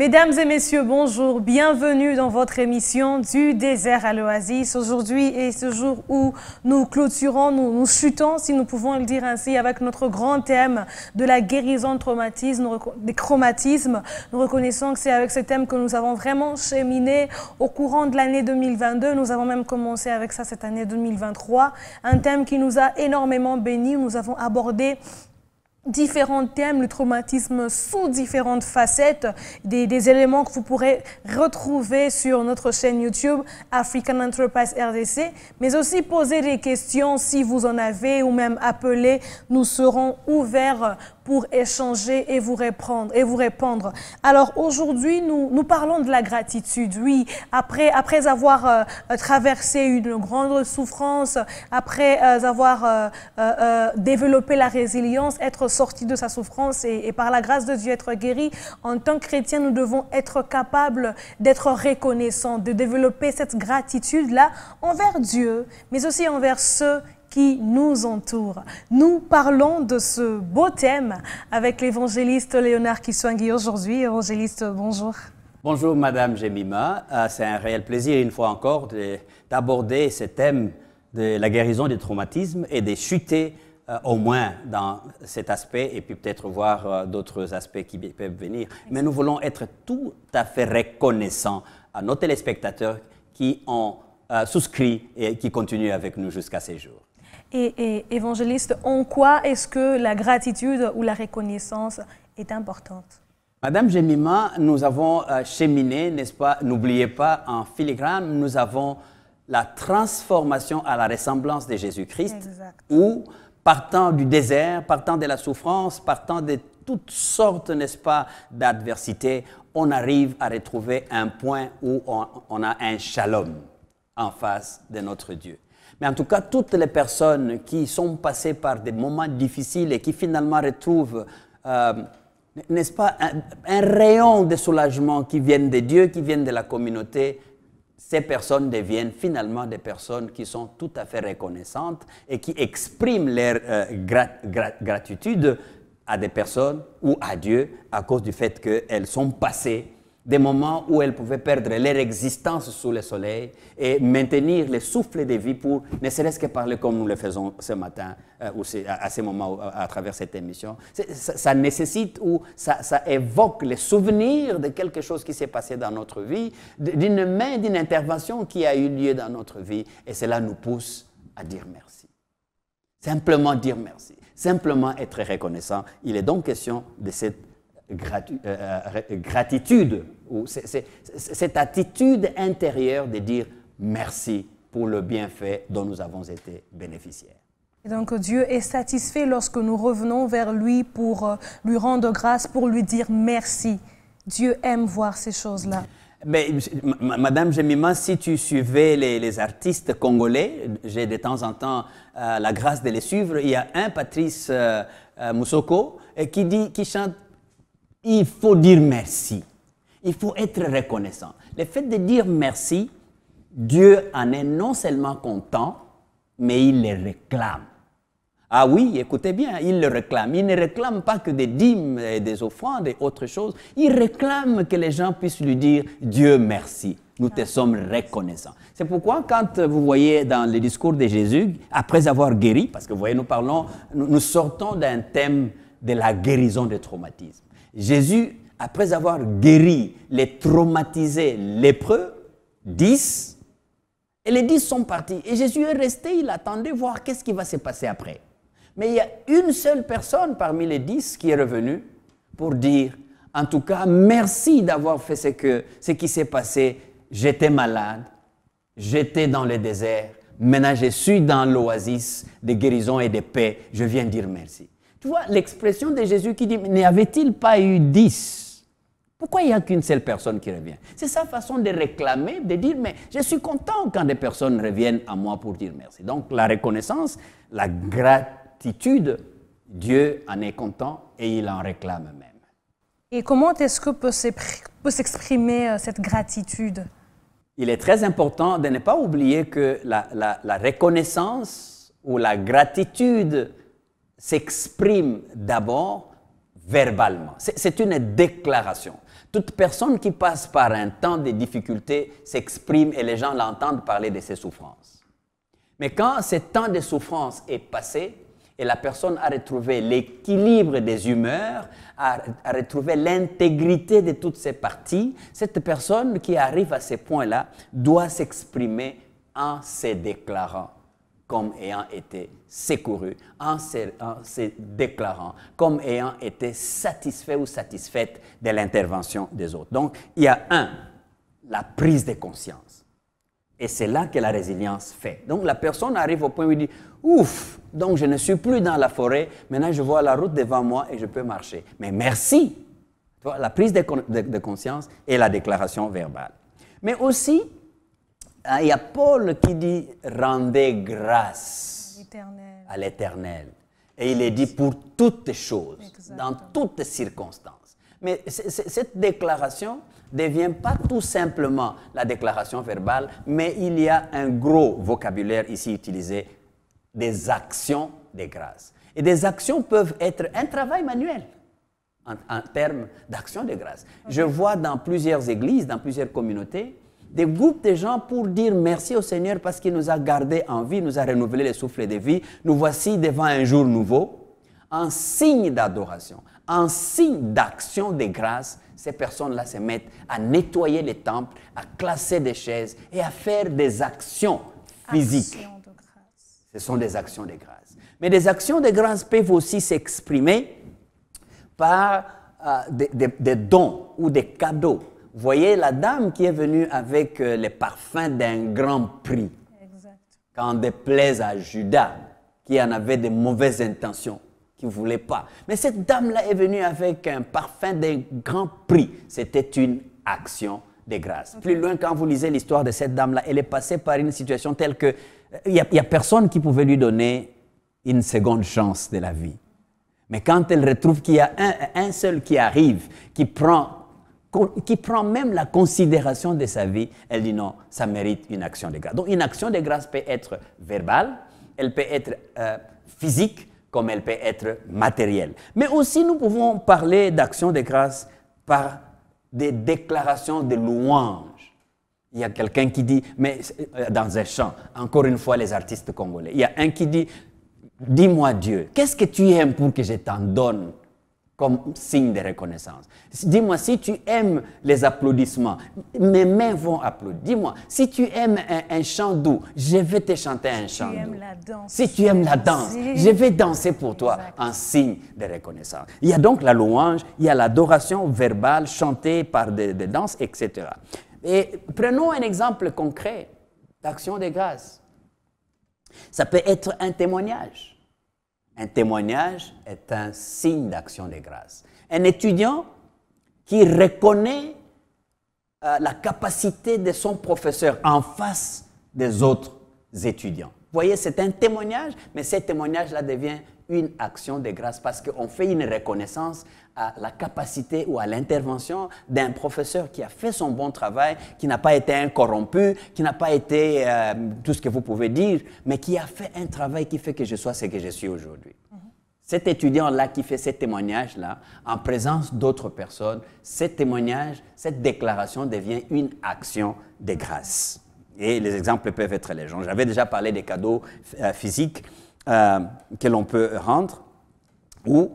Mesdames et messieurs, bonjour. Bienvenue dans votre émission du désert à l'oasis. Aujourd'hui est ce jour où nous clôturons, nous, chutons, si nous pouvons le dire ainsi, avec notre grand thème de la guérison des traumatismes. Nous reconnaissons que c'est avec ce thème que nous avons vraiment cheminé au courant de l'année 2022. Nous avons même commencé avec ça cette année 2023. Un thème qui nous a énormément bénis. Nous avons abordé différents thèmes, le traumatisme sous différentes facettes, des, éléments que vous pourrez retrouver sur notre chaîne YouTube African Enterprise RDC, mais aussi poser des questions si vous en avez ou même appeler. Nous serons ouverts pour échanger et vous répondre. Et vous répondre. Alors aujourd'hui, nous, nous parlons de la gratitude. Oui, après, après avoir euh, traversé une grande souffrance, après euh, avoir euh, développé la résilience, être sorti de sa souffrance et, par la grâce de Dieu être guéri, en tant que chrétien, nous devons être capables d'être reconnaissants, de développer cette gratitude-là envers Dieu, mais aussi envers ceux qui nous entoure. Nous parlons de ce beau thème avec l'évangéliste Léonard Kiswangi aujourd'hui. Évangéliste, bonjour. Bonjour Madame Jemima, ah, c'est un réel plaisir une fois encore d'aborder ce thème de la guérison des traumatismes et des chuter euh, au moins dans cet aspect et puis peut-être voir euh, d'autres aspects qui peuvent venir. Mais nous voulons être tout à fait reconnaissants à nos téléspectateurs qui ont euh, souscrit et qui continuent avec nous jusqu'à ces jours et, évangéliste, en quoi est-ce que la gratitude ou la reconnaissance est importante Madame Jemima, nous avons euh, cheminé, n'est-ce pas N'oubliez pas, en filigrane, nous avons la transformation à la ressemblance de Jésus-Christ, où, partant du désert, partant de la souffrance, partant de toutes sortes, n'est-ce pas, d'adversités, on arrive à retrouver un point où on, on a un shalom en face de notre Dieu. Mais en tout cas, toutes les personnes qui sont passées par des moments difficiles et qui finalement retrouvent, euh, n'est-ce pas, un, rayon de soulagement qui viennent de Dieu, qui viennent de la communauté, ces personnes deviennent finalement des personnes qui sont tout à fait reconnaissantes et qui expriment leur euh, gratitude à des personnes ou à Dieu à cause du fait qu'elles sont passées des moments où elles pouvaient perdre leur existence sous le soleil et maintenir le souffle de vie pour ne serait-ce que parler comme nous le faisons ce matin euh, ou à, à, ce moment euh, à, travers cette émission. Ça, nécessite ou ça, évoque les souvenirs de quelque chose qui s'est passé dans notre vie, d'une main, d'une intervention qui a eu lieu dans notre vie et cela nous pousse à dire merci. Simplement dire merci, simplement être reconnaissant. Il est donc question de cette euh, gratitude ou cette attitude intérieure de dire merci pour le bienfait dont nous avons été bénéficiaires. donc Dieu est satisfait lorsque nous revenons vers lui pour euh, lui rendre grâce, pour lui dire merci. Dieu aime voir ces choses-là. Mais, Madame Jemima, si tu suivais les, artistes congolais, j'ai de temps en temps euh, la grâce de les suivre, il y a un Patrice euh, Moussoko qui, dit, qui chante « Il faut dire merci ». Il faut être reconnaissant. Le fait de dire merci, Dieu en est non seulement content, mais il le réclame. Ah oui, écoutez bien, il le réclame. Il ne réclame pas que des dîmes et des offrandes et autres choses. Il réclame que les gens puissent lui dire Dieu merci. Nous te sommes reconnaissants. C'est pourquoi quand vous voyez dans le discours de Jésus, après avoir guéri, parce que vous voyez, nous parlons, nous sortons d'un thème de la guérison des traumatismes. Jésus après avoir guéri les traumatisés lépreux, dix, et les dix sont partis. Et Jésus est resté, il attendait voir qu'est-ce qui va se passer après. Mais il y a une seule personne parmi les dix qui est revenue pour dire, en tout cas, merci d'avoir fait ce, qui s'est passé. J'étais malade, j'étais dans le désert, maintenant je suis dans l'oasis de guérison et de paix. Je viens dire merci. Tu vois l'expression de Jésus qui dit, n'y avait-il pas eu dix pourquoi il n'y a qu'une seule personne qui revient C'est sa façon de réclamer, de dire, mais je suis content quand des personnes reviennent à moi pour dire merci. Donc la reconnaissance, la gratitude, Dieu en est content et il en réclame même. Et comment est-ce que peut s'exprimer euh, cette gratitude Il est très important de ne pas oublier que la, la reconnaissance ou la gratitude s'exprime d'abord verbalement. C'est une déclaration. Toute personne qui passe par un temps de difficulté s'exprime et les gens l'entendent parler de ses souffrances. Mais quand ce temps de souffrance est passé et la personne a retrouvé l'équilibre des humeurs, a retrouvé l'intégrité de toutes ses parties, cette personne qui arrive à ce point-là doit s'exprimer en se déclarant comme ayant été secouru, en se, déclarant comme ayant été satisfait ou satisfaite de l'intervention des autres. Donc, il y a un, la prise de conscience. Et c'est là que la résilience fait. Donc la personne arrive au point où il dit, ouf, donc je ne suis plus dans la forêt, maintenant je vois la route devant moi et je peux marcher. Mais merci. La prise de, de conscience et la déclaration verbale. Mais aussi, ah, il y a Paul qui dit rendez grâce à l'Éternel. Et il est dit pour toutes choses, dans toutes circonstances. Mais cette déclaration ne devient pas tout simplement la déclaration verbale, mais il y a un gros vocabulaire ici utilisé, des actions de grâce. Et des actions peuvent être un travail manuel en, termes d'action de grâce. Je vois dans plusieurs églises, dans plusieurs communautés, des groupes de gens pour dire merci au Seigneur parce qu'il nous a gardés en vie, nous a renouvelé le souffle de vie. Nous voici devant un jour nouveau. En signe d'adoration, en signe d'action de grâce, ces personnes-là se mettent à nettoyer les temples, à classer des chaises et à faire des actions physiques. Ce sont des actions de grâce. Mais des actions de grâce peuvent aussi s'exprimer par euh, des dons ou des cadeaux voyez la dame qui est venue avec euh, les parfums d'un grand prix. quand Quand déplaise à Judas, qui en avait de mauvaises intentions, qui ne voulait pas. Mais cette dame-là est venue avec un parfum d'un grand prix. C'était une action de grâce. Plus loin, quand vous lisez l'histoire de cette dame-là, elle est passée par une situation telle que euh, il n'y a, personne qui pouvait lui donner une seconde chance de la vie. Mais quand elle retrouve qu'il y a un seul qui arrive, qui prend qui prend même la considération de sa vie, elle dit non, ça mérite une action de grâce. Donc une action de grâce peut être verbale, elle peut être euh, physique, comme elle peut être matérielle. Mais aussi nous pouvons parler d'action de grâce par des déclarations de louange. Il y a quelqu'un qui dit, mais euh, dans un chant, encore une fois les artistes congolais, il y a un qui dit, dis-moi Dieu, qu'est-ce que tu aimes pour que je t'en donne comme signe de reconnaissance. Dis-moi, si tu aimes les applaudissements, mes mains vont applaudir. Dis-moi, si tu aimes un, chant doux, je vais te chanter un chant doux. si tu aimes la danse, je vais danser pour toi en signe de reconnaissance. Il y a donc la louange, il y a l'adoration verbale chantée par des, des danses, etc. Et prenons un exemple concret d'action de grâce. Ça peut être un témoignage. Un témoignage est un signe d'action de grâce. Un étudiant qui reconnaît euh, la capacité de son professeur en face des autres étudiants. Vous voyez, c'est un témoignage, mais ce témoignage-là devient une action de grâce parce qu'on fait une reconnaissance à la capacité ou à l'intervention d'un professeur qui a fait son bon travail, qui n'a pas été incorrompu, qui n'a pas été euh, tout ce que vous pouvez dire, mais qui a fait un travail qui fait que je sois ce que je suis aujourd'hui. Cet étudiant-là qui fait ce témoignage-là, en présence d'autres personnes, ce témoignage, cette déclaration devient une action de grâce. Et les exemples peuvent être les gens. J'avais déjà parlé des cadeaux euh, physiques. Euh, que l'on peut rendre. Ou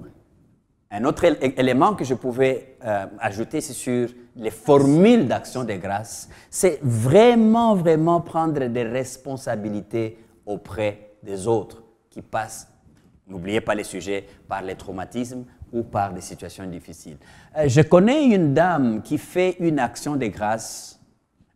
un autre élément que je pouvais euh, ajouter, c'est sur les formules d'action de grâce. C'est vraiment, vraiment prendre des responsabilités auprès des autres qui passent, n'oubliez pas les sujets, par les traumatismes ou par des situations difficiles. Euh, je connais une dame qui fait une action de grâce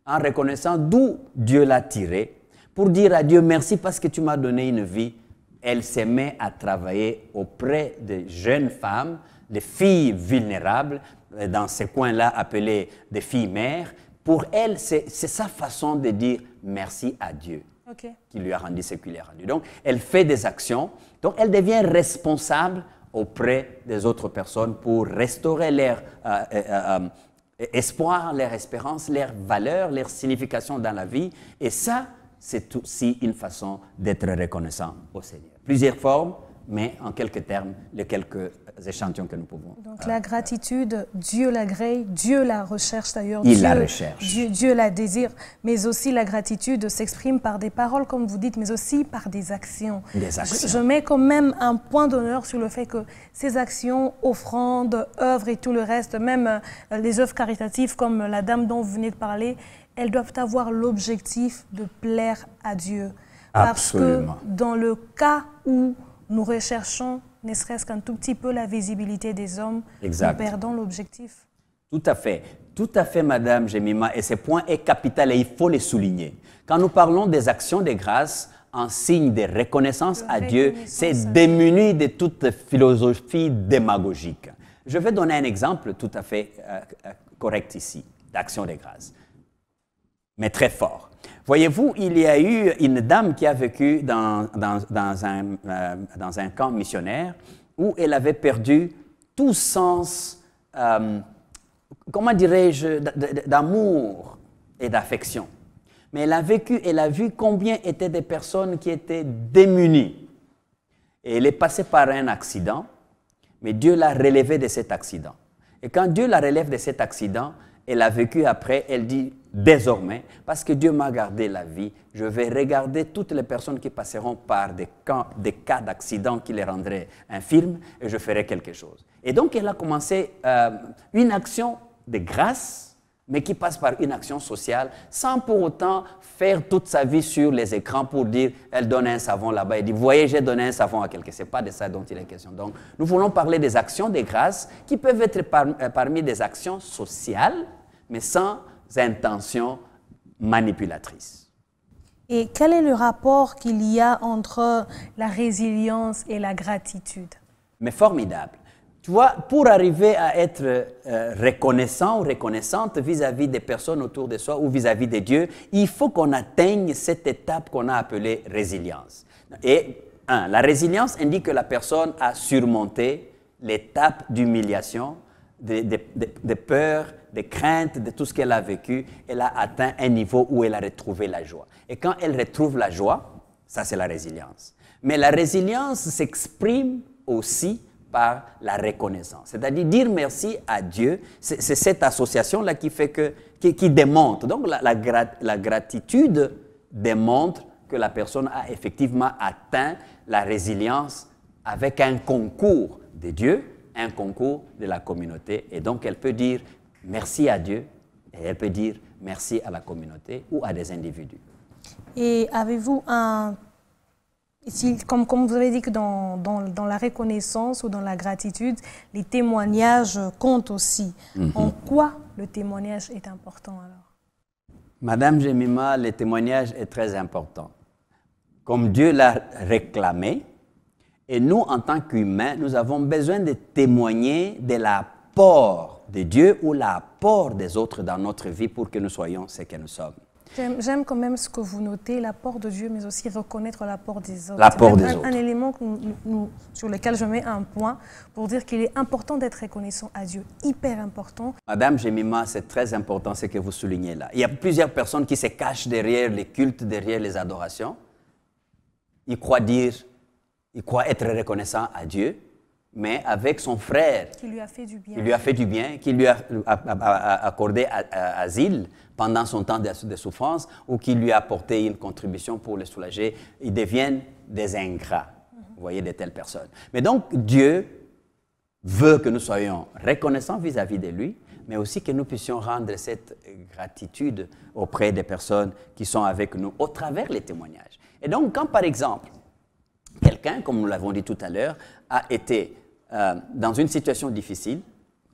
en reconnaissant d'où Dieu l'a tirée pour dire à Dieu merci parce que tu m'as donné une vie elle se met à travailler auprès de jeunes femmes, des filles vulnérables, euh, dans ces coins-là appelés des filles mères. Pour elle, c'est sa façon de dire merci à Dieu qui lui a rendu ce qu'il a rendu. Donc, elle fait des actions. Donc, elle devient responsable auprès des autres personnes pour restaurer leur euh, euh, espoir, leur espérance, leur valeur, leur signification dans la vie. Et ça, c'est aussi une façon d'être reconnaissant au Seigneur. Plusieurs formes, mais en quelques termes, les quelques échantillons que nous pouvons. Donc euh, la gratitude, Dieu la Dieu la recherche d'ailleurs. Il Dieu, la recherche. Dieu, la désire, mais aussi la gratitude s'exprime par des paroles, comme vous dites, mais aussi par des actions. Des actions. Je, je mets quand même un point d'honneur sur le fait que ces actions, offrandes, œuvres et tout le reste, même euh, les œuvres caritatives comme la dame dont vous venez de parler, elles doivent avoir l'objectif de plaire à Dieu. Parce que dans le cas où nous recherchons ne serait-ce qu'un tout petit peu la visibilité des hommes, nous perdons l'objectif. Tout à fait. Tout à fait, Madame Jemima. Et ce point est capital et il faut le souligner. Quand nous parlons des actions de grâce, en signe de reconnaissance à Dieu, c'est démuni de toute philosophie démagogique. Je vais donner un exemple tout à fait euh, euh, correct ici d'action de grâce mais très fort. Voyez-vous, il y a eu une dame qui a vécu dans, euh, un, camp missionnaire où elle avait perdu tout sens, euh, comment dirais-je, d'amour et d'affection. Mais elle a vécu, elle a vu combien étaient des personnes qui étaient démunies. Et elle est passée par un accident, mais Dieu l'a relevée de cet accident. Et quand Dieu la relève de cet accident, elle a vécu après, elle dit désormais, parce que Dieu m'a gardé la vie, je vais regarder toutes les personnes qui passeront par des, cas d'accident qui les rendraient infirmes et je ferai quelque chose. Et donc elle a commencé euh, une action de grâce, mais qui passe par une action sociale, sans pour autant faire toute sa vie sur les écrans pour dire, elle donne un savon là-bas, Elle dit, voyez, j'ai donné un savon à quelqu'un. Ce n'est pas de ça dont il est question. Donc, nous voulons parler des actions de grâce qui peuvent être euh, parmi des actions sociales, mais sans intention manipulatrice. Et quel est le rapport qu'il y a entre la résilience et la gratitude Mais formidable. Tu vois, pour arriver à être euh, reconnaissant ou reconnaissante vis-à-vis des personnes autour de soi ou vis-à-vis de Dieu, il faut qu'on atteigne cette étape qu'on a appelée résilience. Et un, la résilience indique que la personne a surmonté l'étape d'humiliation, de peur, des craintes, de tout ce qu'elle a vécu, elle a atteint un niveau où elle a retrouvé la joie. Et quand elle retrouve la joie, ça c'est la résilience. Mais la résilience s'exprime aussi par la reconnaissance. C'est-à-dire dire merci à Dieu, c'est cette association-là qui fait que, qui, démontre. Donc la, la gratitude démontre que la personne a effectivement atteint la résilience avec un concours de Dieu, un concours de la communauté. Et donc elle peut dire merci à Dieu et elle peut dire merci à la communauté ou à des individus. Et avez-vous un... comme, comme, vous avez dit que dans, dans, dans, la reconnaissance ou dans la gratitude, les témoignages comptent aussi. Mhm. En quoi le témoignage est important alors Madame Jemima, le témoignage est très important. Comme Dieu l'a réclamé, et nous, en tant qu'humains, nous avons besoin de témoigner de l'apport de Dieu ou l'apport des autres dans notre vie pour que nous soyons ce que nous sommes. J'aime quand même ce que vous notez, l'apport de Dieu, mais aussi reconnaître l'apport des autres. L'apport des un, autres. Un élément sur lequel je mets un point pour dire qu'il est important d'être reconnaissant à Dieu, hyper important. Madame Jemima, c'est très important ce que vous soulignez là. Il y a plusieurs personnes qui se cachent derrière les cultes, derrière les adorations. Ils croient dire, ils croient être reconnaissants à Dieu, mais avec son frère. Qui lui a fait du bien. Qui lui a qui lui a, accordé asile pendant son temps de, souffrance ou qui lui a apporté une contribution pour le soulager. Ils deviennent des ingrats. Mhm. Vous voyez, de telles personnes. Mais donc, Dieu veut que nous soyons reconnaissants vis-à-vis -vis de lui, mais aussi que nous puissions rendre cette gratitude auprès des personnes qui sont avec nous au travers les témoignages. Et donc, quand par exemple, quelqu'un, comme nous l'avons dit tout à l'heure, a été euh, dans une situation difficile,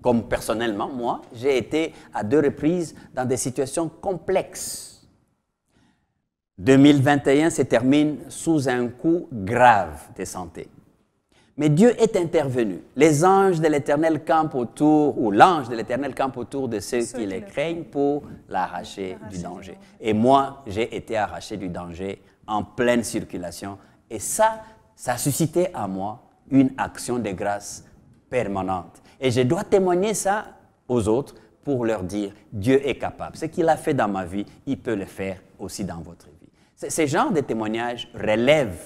comme personnellement, moi, j'ai été à deux reprises dans des situations complexes. 2021 se termine sous un coup grave de santé. Mais Dieu est intervenu. Les anges de l'Éternel campent autour, ou l'ange de l'Éternel campent autour de ceux, ceux qui les craignent pour l'arracher du danger. Et moi, j'ai été arraché du danger en pleine circulation. Et ça, ça a suscité à moi une action de grâce permanente. Et je dois témoigner ça aux autres pour leur dire, Dieu est capable. Ce qu'il a fait dans ma vie, il peut le faire aussi dans votre vie. Ce genre de témoignage relève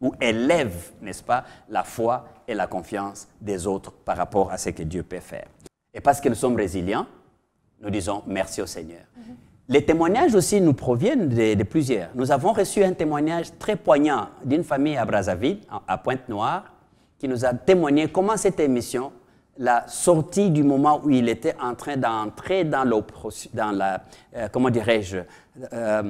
ou élève, n'est-ce pas, la foi et la confiance des autres par rapport à ce que Dieu peut faire. Et parce que nous sommes résilients, nous disons merci au Seigneur. Mhm. Les témoignages aussi nous proviennent de, plusieurs. Nous avons reçu un témoignage très poignant d'une famille à Brazzaville, à Pointe-Noire, qui nous a témoigné comment cette émission la sortie du moment où il était en train d'entrer dans, dans, la, euh, comment dirais-je, euh,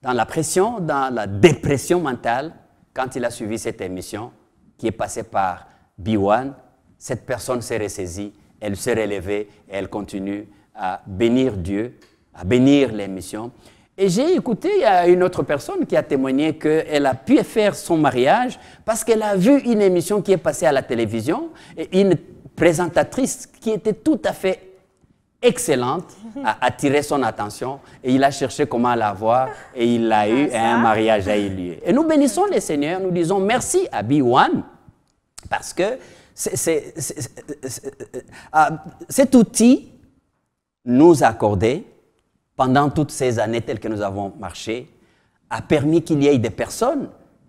dans la pression, dans la dépression mentale, quand il a suivi cette émission qui est passée par Biwan. cette personne s'est ressaisie, elle s'est relevée et elle continue à bénir Dieu à bénir l'émission. Et j'ai écouté une autre personne qui a témoigné qu'elle a pu faire son mariage parce qu'elle a vu une émission qui est passée à la télévision et une présentatrice qui était tout à fait excellente a attiré son attention et il a cherché comment la voir et il a eu ah, un mariage à lieu. Et nous bénissons les seigneurs, nous disons merci à B1 parce que euh, cet outil nous a accordé pendant toutes ces années telles que nous avons marché, a permis qu'il y ait des personnes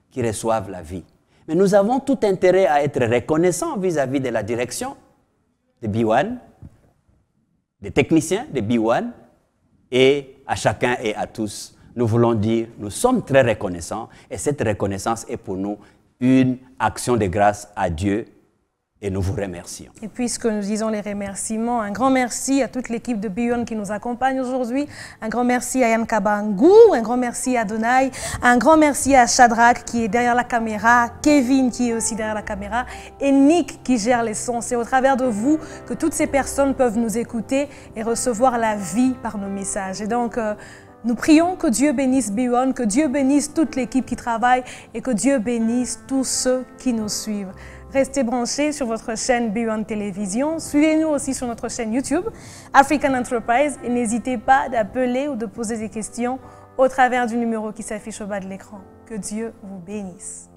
qui reçoivent la vie. Mais nous avons tout intérêt à être reconnaissants vis-à-vis de la direction de B1, des techniciens de B1, et à chacun et à tous. Nous voulons dire, nous sommes très reconnaissants, et cette reconnaissance est pour nous une action de grâce à Dieu et nous vous remercions. Et puisque nous disons les remerciements, un grand merci à toute l'équipe de Bion qui nous accompagne aujourd'hui, un grand merci à Yann Kabangou, un grand merci à Donaï, un grand merci à Shadrach qui est derrière la caméra, Kevin qui est aussi derrière la caméra et Nick qui gère les sons. C'est au travers de vous que toutes ces personnes peuvent nous écouter et recevoir la vie par nos messages. Et donc, euh, nous prions que Dieu bénisse Bion, que Dieu bénisse toute l'équipe qui travaille et que Dieu bénisse tous ceux qui nous suivent. Restez branchés sur votre chaîne B1 Télévision. Suivez-nous aussi sur notre chaîne YouTube, African Enterprise. Et n'hésitez pas d'appeler ou de poser des questions au travers du numéro qui s'affiche au bas de l'écran. Que Dieu vous bénisse.